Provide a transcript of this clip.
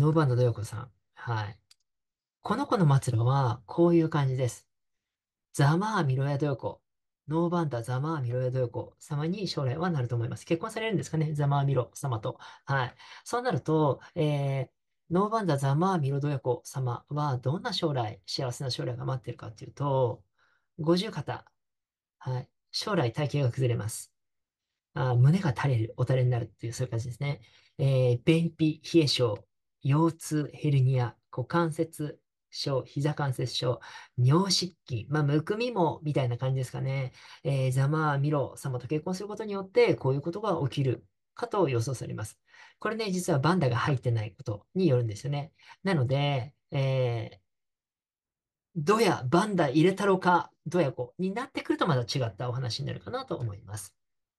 ノーバンドドヨこさん。はい。この子の末路は、こういう感じです。ざまあみろやどよこ。ノーバンダざまあみろやどよこ様に将来はなると思います。結婚されるんですかねざまあみろ様と。はい。そうなると、えー、ノーバンダざまあみろどよこ様は、どんな将来、幸せな将来が待ってるかっていうと、五十肩。はい。将来体型が崩れます。あ胸が垂れる、お垂れになるっていう、そういう感じですね。えー、便秘、冷え症、腰痛、ヘルニア、股関節症、膝関節症、尿失禁、まあ、むくみも、みたいな感じですかね。えー、ざまーみろ様と結婚することによって、こういうことが起きるかと予想されます。これね、実はバンダが入ってないことによるんですよね。なので、えー、どや、バンダ入れたろか、どやこになってくるとまた違ったお話になるかなと思います。